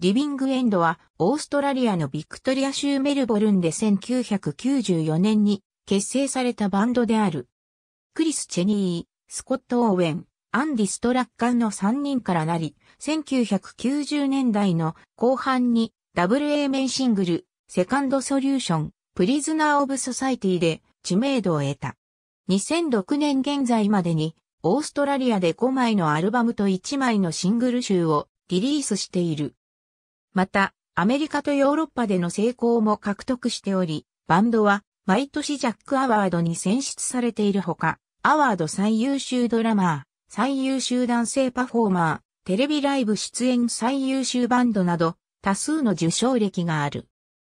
リビングエンドは、オーストラリアのビクトリア州メルボルンで1994年に結成されたバンドである。クリス・チェニー、スコット・オーウェン、アンディ・ストラッカンの3人からなり、1990年代の後半に WA メンシングル、セカンド・ソリューション、プリズナー・オブ・ソサイティで知名度を得た。2006年現在までに、オーストラリアで5枚のアルバムと1枚のシングル集をリリースしている。また、アメリカとヨーロッパでの成功も獲得しており、バンドは毎年ジャックアワードに選出されているほか、アワード最優秀ドラマー、最優秀男性パフォーマー、テレビライブ出演最優秀バンドなど、多数の受賞歴がある。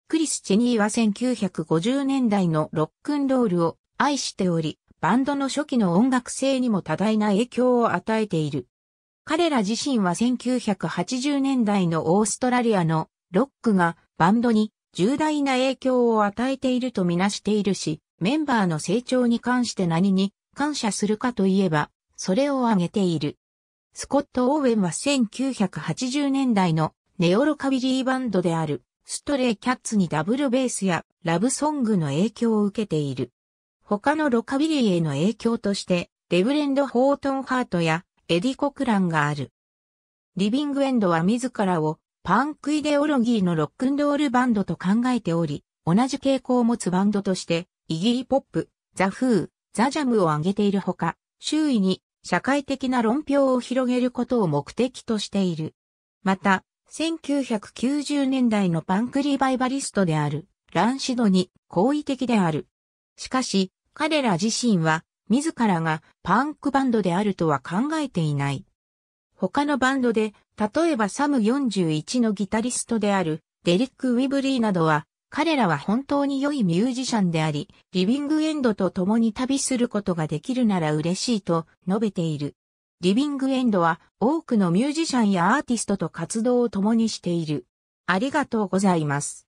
クリス・チェニーは1950年代のロックンロールを愛しており、バンドの初期の音楽性にも多大な影響を与えている。彼ら自身は1980年代のオーストラリアのロックがバンドに重大な影響を与えているとみなしているし、メンバーの成長に関して何に感謝するかといえば、それを挙げている。スコット・オーウェンは1980年代のネオロカビリーバンドであるストレイ・キャッツにダブルベースやラブソングの影響を受けている。他のロカビリーへの影響として、レブレンド・ホートン・ハートやエディ・コクランがある。リビングエンドは自らをパンクイデオロギーのロックンロールバンドと考えており、同じ傾向を持つバンドとして、イギリポップ、ザ・フー、ザ・ジャムを挙げているほか、周囲に社会的な論評を広げることを目的としている。また、1990年代のパンクリバイバリストである、ランシドに好意的である。しかし、彼ら自身は自らがパンクバンドであるとは考えていない。他のバンドで、例えばサム41のギタリストであるデリック・ウィブリーなどは、彼らは本当に良いミュージシャンであり、リビングエンドと共に旅することができるなら嬉しいと述べている。リビングエンドは多くのミュージシャンやアーティストと活動を共にしている。ありがとうございます。